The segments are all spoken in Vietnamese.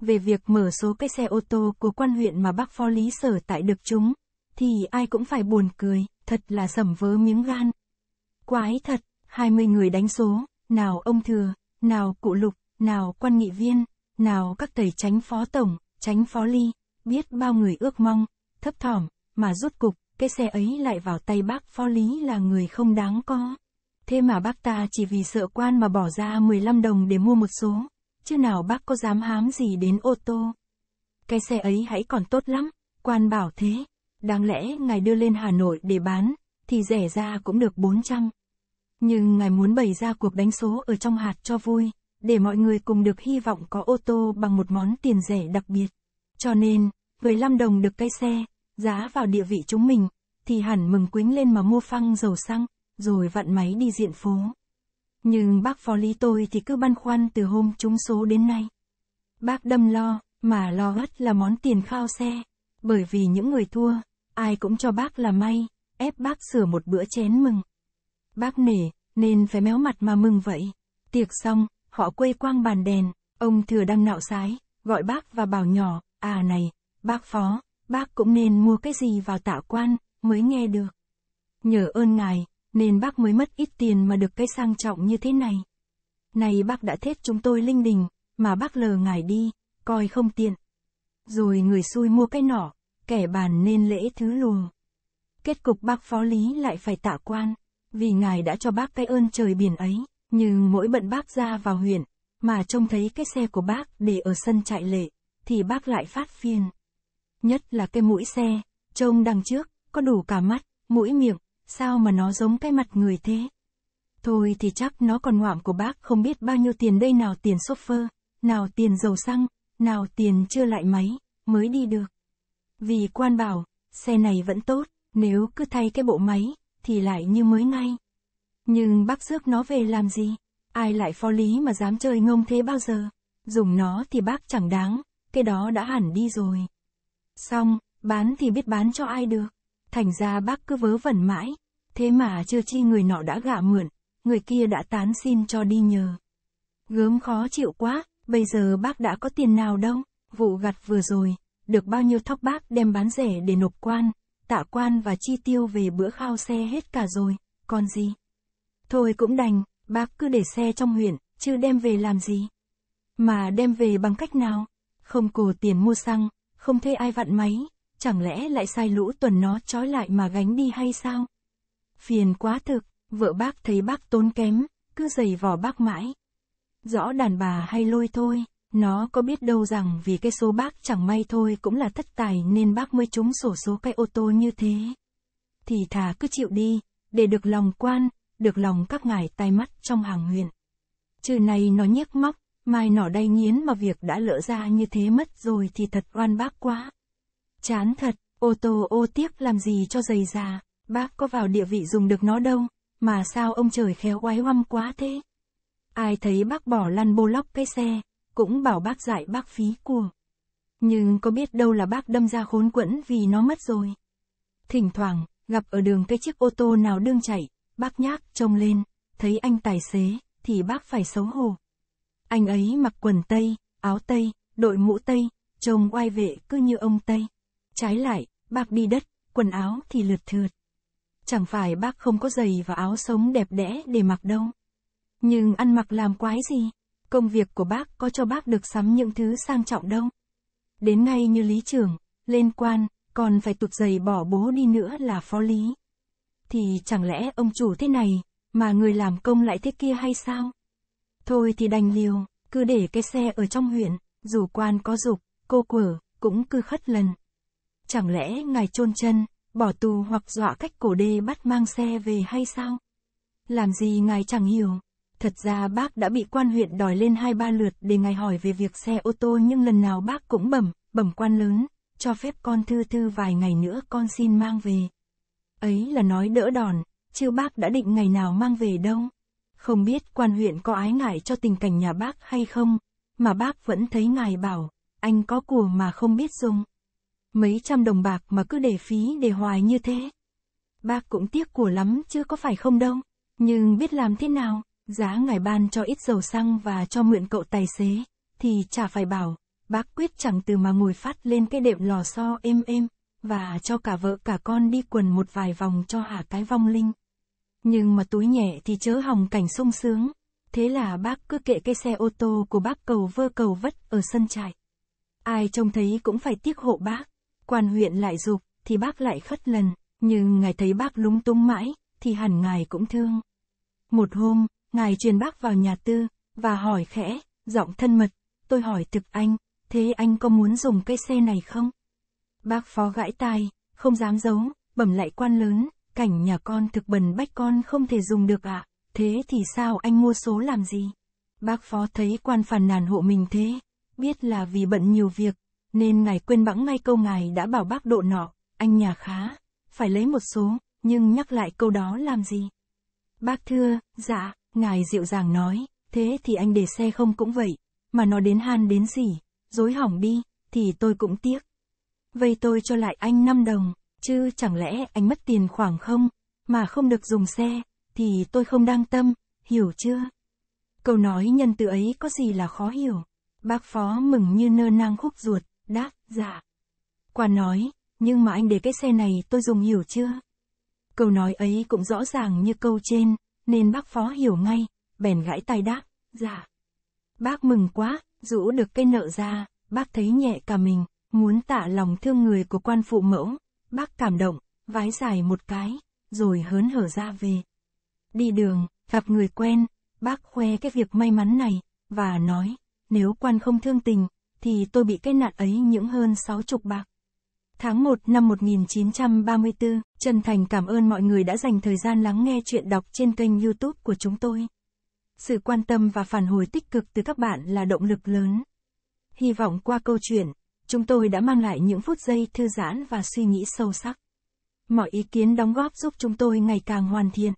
về việc mở số cái xe ô tô của quan huyện mà bác phó lý sở tại được chúng, thì ai cũng phải buồn cười, thật là sẩm vớ miếng gan. Quái thật, 20 người đánh số, nào ông thừa, nào cụ lục, nào quan nghị viên, nào các thầy tránh phó tổng, tránh phó ly, biết bao người ước mong, thấp thỏm, mà rút cục, cái xe ấy lại vào tay bác phó lý là người không đáng có. Thế mà bác ta chỉ vì sợ quan mà bỏ ra 15 đồng để mua một số chứ nào bác có dám hám gì đến ô tô. Cái xe ấy hãy còn tốt lắm, quan bảo thế, đáng lẽ ngài đưa lên Hà Nội để bán, thì rẻ ra cũng được 400. Nhưng ngài muốn bày ra cuộc đánh số ở trong hạt cho vui, để mọi người cùng được hy vọng có ô tô bằng một món tiền rẻ đặc biệt. Cho nên, 15 đồng được cái xe, giá vào địa vị chúng mình, thì hẳn mừng quính lên mà mua phăng dầu xăng, rồi vặn máy đi diện phố. Nhưng bác phó lý tôi thì cứ băn khoăn từ hôm trúng số đến nay. Bác đâm lo, mà lo gắt là món tiền khao xe. Bởi vì những người thua, ai cũng cho bác là may, ép bác sửa một bữa chén mừng. Bác nể, nên phải méo mặt mà mừng vậy. Tiệc xong, họ quây quang bàn đèn, ông thừa đang nạo sái, gọi bác và bảo nhỏ, à này, bác phó, bác cũng nên mua cái gì vào tạ quan, mới nghe được. Nhờ ơn ngài, nên bác mới mất ít tiền mà được cái sang trọng như thế này. Này bác đã thết chúng tôi linh đình, mà bác lờ ngài đi, coi không tiện. Rồi người xui mua cái nỏ, kẻ bàn nên lễ thứ luồng. Kết cục bác phó lý lại phải tạ quan, vì ngài đã cho bác cái ơn trời biển ấy, nhưng mỗi bận bác ra vào huyện, mà trông thấy cái xe của bác để ở sân chạy lệ, thì bác lại phát phiền. Nhất là cái mũi xe, trông đằng trước, có đủ cả mắt, mũi miệng, sao mà nó giống cái mặt người thế? Thôi thì chắc nó còn ngoạm của bác không biết bao nhiêu tiền đây nào tiền sofer, nào tiền dầu xăng, nào tiền chưa lại máy, mới đi được. Vì quan bảo, xe này vẫn tốt, nếu cứ thay cái bộ máy, thì lại như mới ngay. Nhưng bác rước nó về làm gì? Ai lại phó lý mà dám chơi ngông thế bao giờ? Dùng nó thì bác chẳng đáng, cái đó đã hẳn đi rồi. Xong, bán thì biết bán cho ai được. Thành ra bác cứ vớ vẩn mãi, thế mà chưa chi người nọ đã gạ mượn, người kia đã tán xin cho đi nhờ. Gớm khó chịu quá, bây giờ bác đã có tiền nào đâu, vụ gặt vừa rồi, được bao nhiêu thóc bác đem bán rẻ để nộp quan, tạ quan và chi tiêu về bữa khao xe hết cả rồi, còn gì? Thôi cũng đành, bác cứ để xe trong huyện, chứ đem về làm gì? Mà đem về bằng cách nào? Không cổ tiền mua xăng, không thuê ai vặn máy, chẳng lẽ lại sai lũ tuần nó trói lại mà gánh đi hay sao? Phiền quá thực, vợ bác thấy bác tốn kém, cứ giày vò bác mãi. Rõ đàn bà hay lôi thôi, nó có biết đâu rằng vì cái số bác chẳng may thôi cũng là thất tài nên bác mới trúng sổ số cái ô tô như thế. Thì thà cứ chịu đi, để được lòng quan, được lòng các ngài tai mắt trong hàng huyền. Trừ này nó nhếch móc, mai nỏ đay nghiến mà việc đã lỡ ra như thế mất rồi thì thật oan bác quá. Chán thật, ô tô ô tiếc làm gì cho dày già, bác có vào địa vị dùng được nó đâu, mà sao ông trời khéo quái oăm quá thế. Ai thấy bác bỏ lăn bô lóc cái xe, cũng bảo bác dạy bác phí của. Nhưng có biết đâu là bác đâm ra khốn quẫn vì nó mất rồi. Thỉnh thoảng, gặp ở đường cái chiếc ô tô nào đương chạy, bác nhác trông lên, thấy anh tài xế, thì bác phải xấu hổ. Anh ấy mặc quần tây, áo tây, đội mũ tây, trông oai vệ cứ như ông tây. Trái lại, bác đi đất, quần áo thì lượt thượt. Chẳng phải bác không có giày và áo sống đẹp đẽ để mặc đâu. Nhưng ăn mặc làm quái gì? Công việc của bác có cho bác được sắm những thứ sang trọng đâu. Đến ngay như lý trưởng, lên quan, còn phải tụt giày bỏ bố đi nữa là phó lý. Thì chẳng lẽ ông chủ thế này, mà người làm công lại thế kia hay sao? Thôi thì đành liều, cứ để cái xe ở trong huyện, dù quan có dục, cô quở, cũng cứ khất lần. Chẳng lẽ ngài chôn chân, bỏ tù hoặc dọa cách cổ đê bắt mang xe về hay sao? Làm gì ngài chẳng hiểu. Thật ra bác đã bị quan huyện đòi lên hai ba lượt để ngài hỏi về việc xe ô tô nhưng lần nào bác cũng bẩm, bẩm quan lớn, cho phép con thư thư vài ngày nữa con xin mang về. Ấy là nói đỡ đòn, chưa bác đã định ngày nào mang về đâu. Không biết quan huyện có ái ngại cho tình cảnh nhà bác hay không, mà bác vẫn thấy ngài bảo, anh có của mà không biết dùng mấy trăm đồng bạc mà cứ để phí để hoài như thế. Bác cũng tiếc của lắm chứ có phải không đâu, nhưng biết làm thế nào, giá ngài ban cho ít dầu xăng và cho mượn cậu tài xế, thì chả phải bảo, bác quyết chẳng từ mà ngồi phát lên cái đệm lò xo êm êm, và cho cả vợ cả con đi quần một vài vòng cho hả cái vong linh. Nhưng mà túi nhẹ thì chớ hỏng cảnh sung sướng, thế là bác cứ kệ cái xe ô tô của bác cầu vơ cầu vất ở sân trại. Ai trông thấy cũng phải tiếc hộ bác. Quan huyện lại dục, thì bác lại khất lần, nhưng ngài thấy bác lúng túng mãi, thì hẳn ngài cũng thương. Một hôm, ngài truyền bác vào nhà tư, và hỏi khẽ, giọng thân mật, tôi hỏi thực anh, thế anh có muốn dùng cây xe này không? Bác phó gãi tai, không dám giấu, bẩm lại quan lớn, cảnh nhà con thực bần bách con không thể dùng được ạ, à? thế thì sao anh mua số làm gì? Bác phó thấy quan phàn nàn hộ mình thế, biết là vì bận nhiều việc, nên ngài quên bẵng ngay câu ngài đã bảo bác độ nọ, anh nhà khá, phải lấy một số, nhưng nhắc lại câu đó làm gì? Bác thưa, dạ, ngài dịu dàng nói, thế thì anh để xe không cũng vậy, mà nó đến han đến gì, dối hỏng đi, thì tôi cũng tiếc. Vậy tôi cho lại anh 5 đồng, chứ chẳng lẽ anh mất tiền khoảng không, mà không được dùng xe, thì tôi không đang tâm, hiểu chưa? Câu nói nhân từ ấy có gì là khó hiểu. Bác phó mừng như nơ nang khúc ruột đáp, dạ. Quan nói, nhưng mà anh để cái xe này tôi dùng hiểu chưa? Câu nói ấy cũng rõ ràng như câu trên, nên bác phó hiểu ngay, bèn gãi tay đáp, dạ. Bác mừng quá, rũ được cây nợ ra, bác thấy nhẹ cả mình, muốn tạ lòng thương người của quan phụ mẫu, bác cảm động, vái dài một cái, rồi hớn hở ra về. Đi đường, gặp người quen, bác khoe cái việc may mắn này, và nói, nếu quan không thương tình, thì tôi bị kết nạn ấy những hơn 60 bạc. Tháng 1 năm 1934, chân thành cảm ơn mọi người đã dành thời gian lắng nghe chuyện đọc trên kênh youtube của chúng tôi. Sự quan tâm và phản hồi tích cực từ các bạn là động lực lớn. Hy vọng qua câu chuyện, chúng tôi đã mang lại những phút giây thư giãn và suy nghĩ sâu sắc. Mọi ý kiến đóng góp giúp chúng tôi ngày càng hoàn thiện.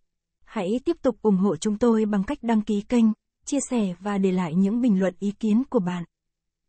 Hãy tiếp tục ủng hộ chúng tôi bằng cách đăng ký kênh, chia sẻ và để lại những bình luận ý kiến của bạn